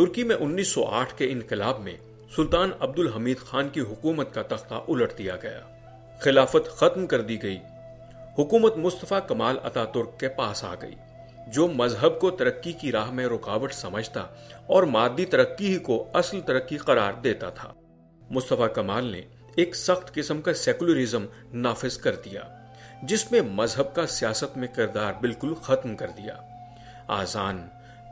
तुर्की में 1908 के इनकलाब में सुल्तान अब्दुल हमीद खान की हुकूमत का तख्ता उलट दिया गया खिलाफत खत्म कर दी गई हुकूमत मुस्तफ़ा कमाल अता तुर्क के पास आ गई जो मजहब को तरक्की की राह में रुकावट समझता और मादी तरक्की ही को असल तरक्की करार देता था मुस्तफ़ा कमाल ने एक सख्त किस्म का सेकुलरिज्म नाफिज कर दिया जिसमें मजहब का सियासत में किरदार बिल्कुल खत्म कर दिया आजान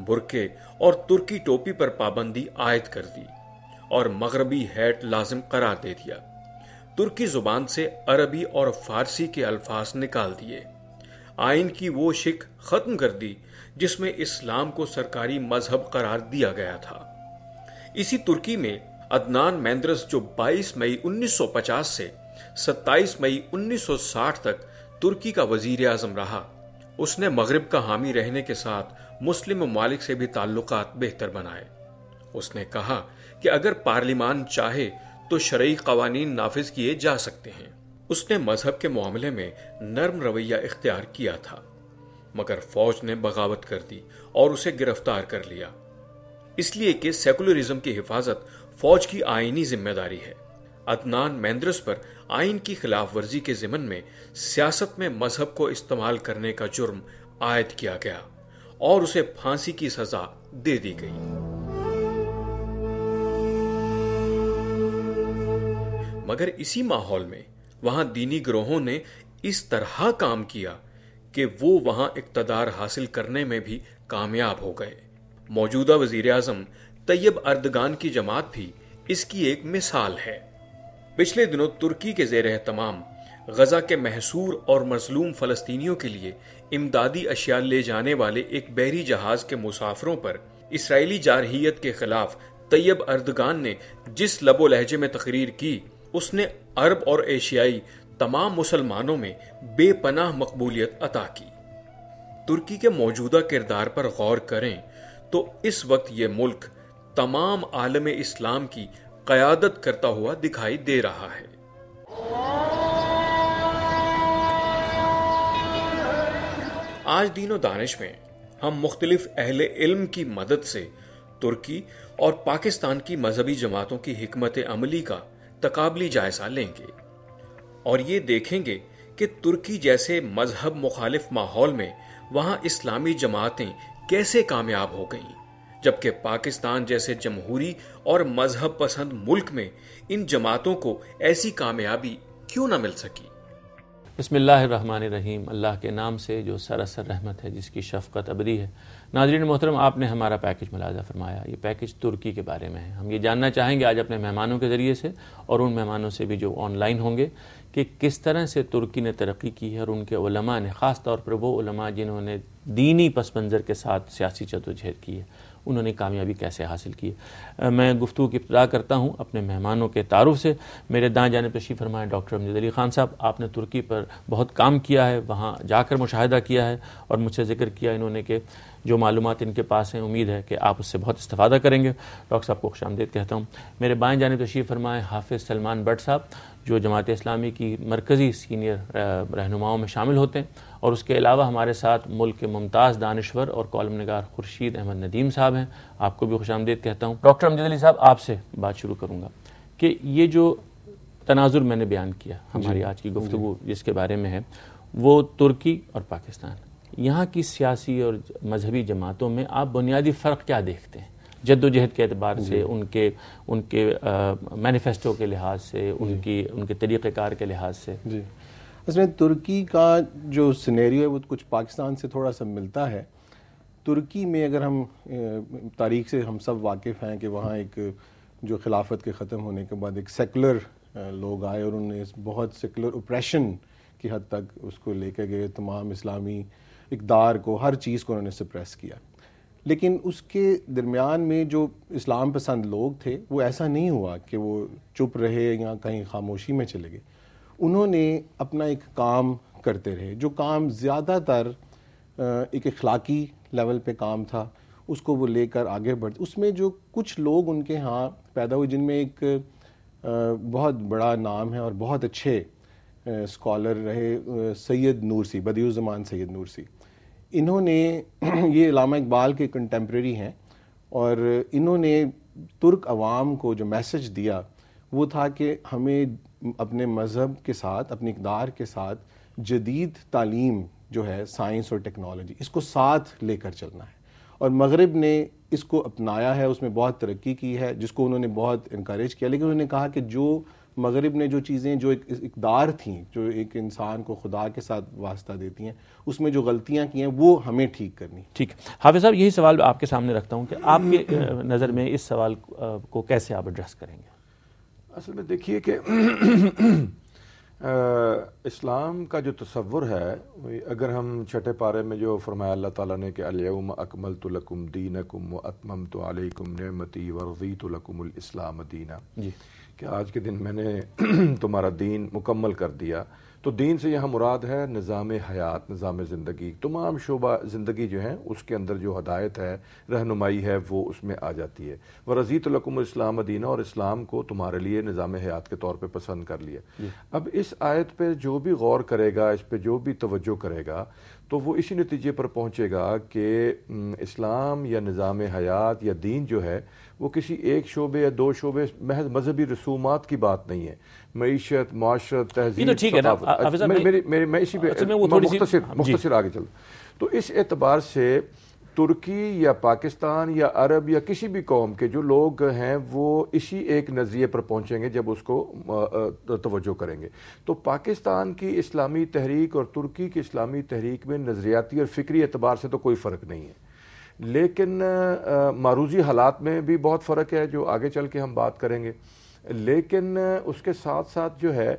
बुरके और तुर्की टोपी पर पाबंदी आयद कर दी और मगरबी हैट लाजिम करार दे दिया तुर्की जुबान से अरबी और फारसी के अल्फाज निकाल दिए आइन की वो शिक खत्म कर दी जिसमें इस्लाम को सरकारी मजहब करार दिया गया था इसी तुर्की में अदनान मेंद्रस जो 22 मई 1950 से 27 मई 1960 तक तुर्की का वजीर आजम रहा उसने मगरब का हामी रहने के साथ मुस्लिम मालिक से भी ताल्लुक बेहतर बनाए उसने कहा कि अगर पार्लिमान चाहे तो शर्य कवानी नाफिज किए जा सकते हैं उसने मजहब के मामले में नर्म रवैया इख्तियार किया था मगर फौज ने बगावत कर दी और उसे गिरफ्तार कर लिया इसलिए कि सेकुलरिज्म की हिफाजत फौज की आईनी जिम्मेदारी है अदनान मेंद्रस पर आइन की खिलाफ वर्जी के जिमन में सियासत में मजहब को इस्तेमाल करने का जुर्म आयद किया गया और उसे फांसी की सजा दे दी गई मगर इसी माहौल में वहां दीनी ग्रोहों ने इस तरह काम किया कि वो वहां इकतदार हासिल करने में भी कामयाब हो गए मौजूदा वजीर आजम तैयब अर्दगान की जमात भी इसकी एक मिसाल है पिछले दिनों तुर्की के जेर तमाम गजा के महसूर और मजलूम फलस्तियों के लिए इमदादी अशिया ले जाने वाले एक बहरी जहाज के मुसाफरों पर इसराइली जारहीत के खिलाफ तैयब अर्दगान ने जिस लबो लहजे में तकरीर की उसने अरब और एशियाई तमाम मुसलमानों में बेपनाह मकबूलियत अता की तुर्की के मौजूदा किरदार पर गौर करें तो इस वक्त ये मुल्क तमाम आलम इस्लाम की कयादत करता हुआ दिखाई दे रहा है आज दिनों दानिश में हम मुख्तलिफ अहले इल्म की मदद से तुर्की और पाकिस्तान की मजहबी जमातों की हमत अमली का तकाबली जायजा लेंगे और ये देखेंगे कि तुर्की जैसे मजहब मुखालिफ माहौल में वहां इस्लामी जमातें कैसे कामयाब हो गईं जबकि पाकिस्तान जैसे जमहूरी और मजहब पसंद मुल्क में इन जमातों को ऐसी कामयाबी क्यों ना मिल सकी बसमीम अल्लाह के नाम से जो सरासर रहमत है जिसकी शफकत अबरी है नाजरीन मोहतरम आपने हमारा पैकेज मुलाजा फरमाया ये पैकेज तुर्की के बारे में है हम ये जानना चाहेंगे आज अपने मेहमानों के ज़रिए से और उन मेहमानों से भी जो ऑनलाइन होंगे कि किस तरह से तुर्की ने तरक्की की है और उनके ने ख़ास तौर पर वो जिन्होंने दीनी पस मंज़र के साथ सियासी जदोजहद की है उन्होंने कामयाबी कैसे हासिल की मैं गुफ्तु की इब्तदा करता हूँ अपने मेहमानों के तारुफ से मेरे दाएँ जानब तशीफ फरमाएँ डॉक्टर अमजद अली खान साहब आपने तुर्की पर बहुत काम किया है वहाँ जाकर मुशाह किया है और मुझसे जिक्र किया इन्होंने कि जो मालूम इनके पास हैं उम्मीद है कि आप उससे बहुत इस्ता करेंगे डॉक्टर साहब को खुश आमदेद कहता हूँ मेरे बाएँ जानब तशीफ फरमाएँ हाफिज़ सलमान भट्ट साहब जो जमात इस्लामी की मरकज़ी सीनियर रहनुमाओं में शामिल होते हैं और उसके अलावा हमारे साथ मुल्क के मुमताज़ दानश्वर और कॉलम नगार खुर्शीद अहमद नदीम साहब हैं आपको भी खुश आमदेद कहता हूँ डॉक्टर अमजद अली साहब आपसे बात शुरू करूँगा कि ये जो तनाजुर मैंने बयान किया हमारी आज की गुफ्तु जिसके बारे में है वो तुर्की और पाकिस्तान यहाँ की सियासी और मजहबी जमातों में आप बुनियादी फ़र्क क्या देखते हैं जद्दोजहद के अतबार से उनके उनके मैनिफेस्टो के लिहाज से उनकी उनके तरीक़ार के लिहाज से असल तुर्की का जो सिनेरियो है वो कुछ पाकिस्तान से थोड़ा सा मिलता है तुर्की में अगर हम तारीख से हम सब वाकिफ़ हैं कि वहाँ एक जो खिलाफत के ख़त्म होने के बाद एक सेकुलर लोग आए और उन्हें बहुत सेकुलर ओप्रेशन की हद तक उसको लेकर गए तमाम इस्लामी इकदार को हर चीज़ को उन्होंने सप्रेस किया लेकिन उसके दरमियान में जो इस्लाम पसंद लोग थे वो ऐसा नहीं हुआ कि वो चुप रहे या कहीं खामोशी में चले गए उन्होंने अपना एक काम करते रहे जो काम ज़्यादातर एक अखलाकी लेवल पे काम था उसको वो लेकर आगे बढ़ उसमें जो कुछ लोग उनके यहाँ पैदा हुए जिनमें एक बहुत बड़ा नाम है और बहुत अच्छे स्कॉलर रहे सैयद नूरसी जमान सैयद नूरसी इन्होंने ये लामा इकबाल के कंटेम्प्रेरी हैं और इन्होंने तुर्क अवाम को जो मैसेज दिया वो था कि हमें अपने मज़हब के साथ अपने इकदार के साथ जदीद तालीम जो है साइंस और टेक्नोलॉजी इसको साथ लेकर चलना है और मगरब ने इसको अपनाया है उसमें बहुत तरक्की की है जिसको उन्होंने बहुत इनक्रेज किया लेकिन उन्होंने कहा कि जो मगरब ने जो चीज़ें जो एक इकदार थी जो एक इंसान को खुदा के साथ वास्ता देती हैं उसमें जो गलतियाँ की हैं वो हमें ठीक करनी ठीक हाफि साहब यही सवाल आपके सामने रखता हूँ कि आपके नज़र में इस सवाल को कैसे आप एड्रेस करेंगे असल में देखिए कि इस्लाम का जो तस्वुर है अगर हम छठे पारे में जो फरमाया अल्लाह ताला ने कि अलयम अकमल तो लकुम दीन अकुम अतमम तो आलकुम नमती वर्जी तो लकुमल इस्लाम दीना कि आज के दिन मैंने तुम्हारा दीन मुकम्मल कर दिया तो दीन से यहाँ मुराद है निज़ाम हयात निज़ाम ज़िंदगी तमाम शोबा ज़िंदगी जो है उसके अंदर जो हदायत है रहनुमाई है वो उसमें आ जाती है व रजीत इस्लाम दीना और इस्लाम को तुम्हारे लिए निज़ाम हयात के तौर पर पसंद कर लिया अब इस आयत पर जो भी गौर करेगा इस पर जो भी तवज्जो करेगा तो वो इसी नतीजे पर पहुँचेगा कि इस्लाम या निज़ाम हयात या दीन जो है वो किसी एक शोबे या दो शोबे महज मजहबी रसूमात की बात नहीं है मीशत माशरत तहजीब तो मैं इसी पे अच्छा, मुख्तर हाँ, आगे चल तो इस एतबार से तुर्की या पाकिस्तान या अरब या किसी भी कौम के जो लोग हैं वो इसी एक नज़रिए पर पहुंचेंगे जब उसको तवज्जो करेंगे तो पाकिस्तान की इस्लामी तहरीक और तुर्की की इस्लामी तहरीक में नज़रियाती और फ़िक्री एतबार से तो कोई फ़र्क नहीं है लेकिन मारूजी हालात में भी बहुत फ़र्क है जो आगे चल के हम बात करेंगे लेकिन उसके साथ साथ जो है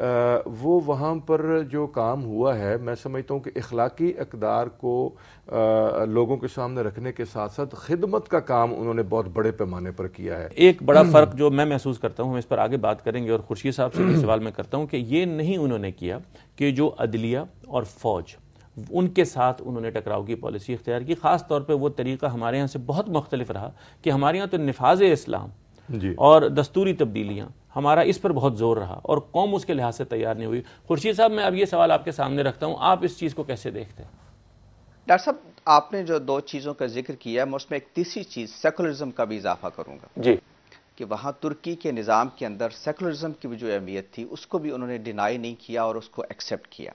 वो वहाँ पर जो काम हुआ है मैं समझता हूँ कि अखलाकी अकदार को लोगों के सामने रखने के साथ साथ खिदमत का काम उन्होंने बहुत बड़े पैमाने पर किया है एक बड़ा हम्म। फ़र्क जो मैं महसूस करता हूँ इस पर आगे बात करेंगे और खुर्शीद साहब से हम्म। सवाल मैं करता हूँ कि ये नहीं उन्होंने किया कि जो अदलिया और फ़ौज उनके साथ उन्होंने टकराव की पॉलिसी इख्तियार की ख़ास तौर पर वो तरीका हमारे यहाँ से बहुत मुख्तलिफ रहा कि हमारे यहाँ तो नफाज इस्लाम और दस्तूरी तब्दीलियाँ हमारा इस पर बहुत जोर रहा और कौम उसके लिहाज से तैयार नहीं हुई खुर्शीद साहब मैं अब ये सवाल आपके सामने रखता हूँ आप इस चीज़ को कैसे देखते हैं डॉक्टर साहब आपने जो दो चीज़ों का जिक्र किया मैं उसमें एक तीसरी चीज़ सेकुलरिज्म का भी इजाफा करूँगा जी कि वहाँ तुर्की के निज़ाम के अंदर सेकुलरिज्म की भी जो अहमियत थी उसको भी उन्होंने डिनाई नहीं किया और उसको एक्सेप्ट किया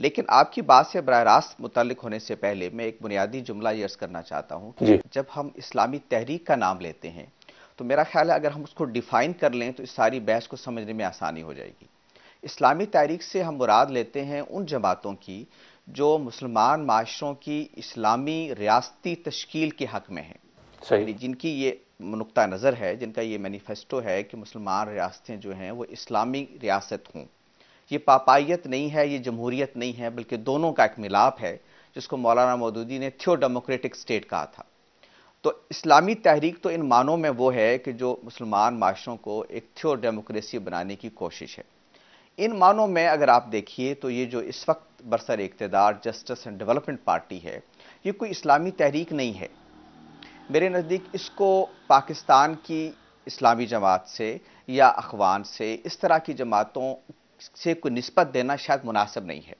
लेकिन आपकी बात से बर रास्त मुतलक होने से पहले मैं एक बुनियादी जुमला ये अर्ज करना चाहता हूँ कि जब हम इस्लामी तहरीक का नाम लेते हैं तो मेरा ख्याल है अगर हम उसको डिफाइन कर लें तो इस सारी बहस को समझने में आसानी हो जाएगी इस्लामी तारीख से हम मुराद लेते हैं उन जमातों की जो मुसलमान माशरों की इस्लामी रियासती तश्कील के हक में है जिनकी ये नुकता नज़र है जिनका ये मैनिफेस्टो है कि मुसलमान रियासतें जो हैं वो इस्लामी रियासत हों ये पापाइत नहीं है ये जमहूरीत नहीं है बल्कि दोनों का एक मिलाप है जिसको मौलाना मोदूदी ने थियो डेमोक्रेटिक स्टेट कहा था तो इस्लामी तहरीक तो इन मानों में वो है कि जो मुसलमान माशरों को एक थ्योर डेमोक्रेसी बनाने की कोशिश है इन मानों में अगर आप देखिए तो ये जो इस वक्त बरसर इकतदार जस्टिस एंड डेवलपमेंट पार्टी है ये कोई इस्लामी तहरीक नहीं है मेरे नज़दीक इसको पाकिस्तान की इस्लामी जमात से या अखवान से इस तरह की जमातों से कोई नस्बत देना शायद मुनासिब नहीं है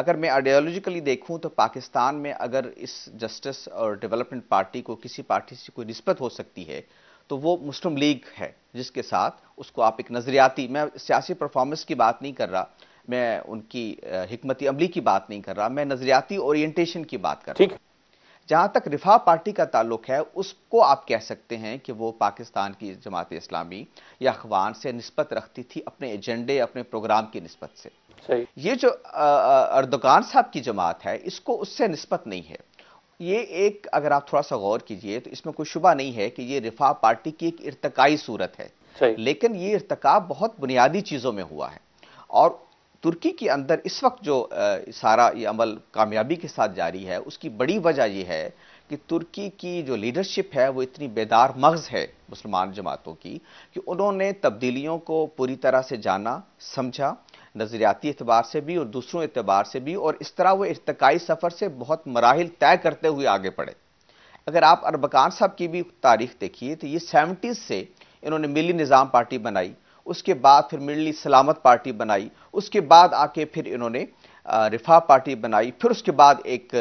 अगर मैं आइडियोलॉजिकली देखूं तो पाकिस्तान में अगर इस जस्टिस और डेवलपमेंट पार्टी को किसी पार्टी से कोई नस्बत हो सकती है तो वो मुस्लिम लीग है जिसके साथ उसको आप एक नज़रियाती मैं सियासी परफॉर्मेंस की बात नहीं कर रहा मैं उनकी हमती अमली की बात नहीं कर रहा मैं नज़रियाती ओरिएंटेशन की बात कर रहा हूँ जहां तक रिफा पार्टी का ताल्लुक है उसको आप कह सकते हैं कि वो पाकिस्तान की जमात इस्लामी या अखबार से नस्बत रखती थी अपने एजेंडे अपने प्रोग्राम की नस्बत से सही। ये जो अर्दगान साहब की जमात है इसको उससे नस्बत नहीं है ये एक अगर आप थोड़ा सा गौर कीजिए तो इसमें कोई शुबा नहीं है कि ये रिफा पार्टी की एक इरतकाई सूरत है लेकिन ये इरतका बहुत बुनियादी चीज़ों में हुआ है और तुर्की के अंदर इस वक्त जो सारा ये अमल कामयाबी के साथ जारी है उसकी बड़ी वजह यह है कि तुर्की की जो लीडरशिप है वो इतनी बेदार मगज़ है मुसलमान जमातों की कि उन्होंने तब्दीलियों को पूरी तरह से जाना समझा नज़रियाती अतबार से भी और दूसरों अतबार से भी और इस तरह वो इरतकाई सफ़र से बहुत मराहल तय करते हुए आगे पढ़े अगर आप अरबकान साहब की भी तारीख देखिए तो ये सेवेंटीज़ से इन्होंने मिली निज़ाम पार्टी बनाई उसके बाद फिर मिडली सलामत पार्टी बनाई उसके बाद आके फिर इन्होंने रिफा पार्टी बनाई फिर उसके बाद एक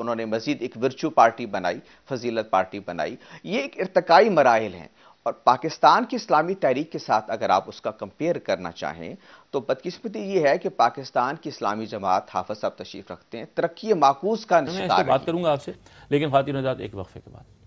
उन्होंने मजीद एक वर्चू पार्टी बनाई फजीलत पार्टी बनाई ये एक इरतकाई मराहल हैं और पाकिस्तान की इस्लामी तहरीक के साथ अगर आप उसका कंपेयर करना चाहें तो बदकिस्मती ये है कि पाकिस्तान की इस्लामी जमात हाफज साहब तशरीफ रखते हैं तरक्की माकूज का बात करूंगा आपसे लेकिन खातिन एक वक्फे के बाद